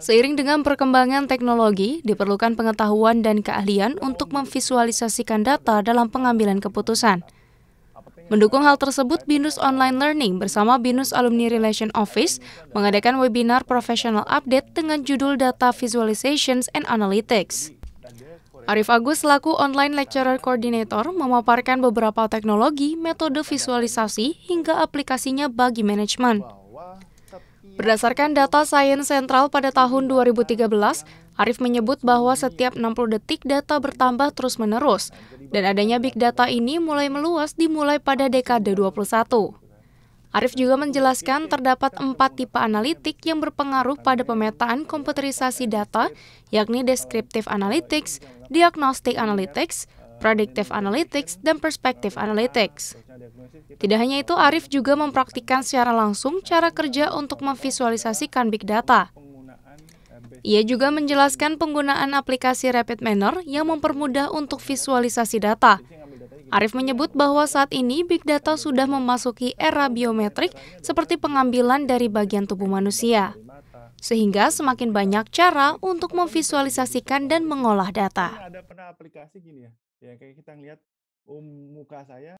Seiring dengan perkembangan teknologi, diperlukan pengetahuan dan keahlian untuk memvisualisasikan data dalam pengambilan keputusan. Mendukung hal tersebut, Binus Online Learning bersama Binus Alumni Relation Office mengadakan webinar professional update dengan judul Data Visualizations and Analytics. Arif Agus selaku online lecturer koordinator, memaparkan beberapa teknologi, metode visualisasi, hingga aplikasinya bagi manajemen. Berdasarkan data science Sentral pada tahun 2013, Arif menyebut bahwa setiap 60 detik data bertambah terus-menerus, dan adanya big data ini mulai meluas dimulai pada dekade 21. Arif juga menjelaskan terdapat empat tipe analitik yang berpengaruh pada pemetaan komputerisasi data, yakni descriptive analytics, diagnostic analytics, predictive analytics, dan perspective analytics. Tidak hanya itu, Arif juga mempraktikkan secara langsung cara kerja untuk memvisualisasikan big data. Ia juga menjelaskan penggunaan aplikasi Rapid Manner yang mempermudah untuk visualisasi data. Arif menyebut bahwa saat ini big data sudah memasuki era biometrik seperti pengambilan dari bagian tubuh manusia. Sehingga semakin banyak cara untuk memvisualisasikan dan mengolah data ya kayak kita ngeliat um oh, muka saya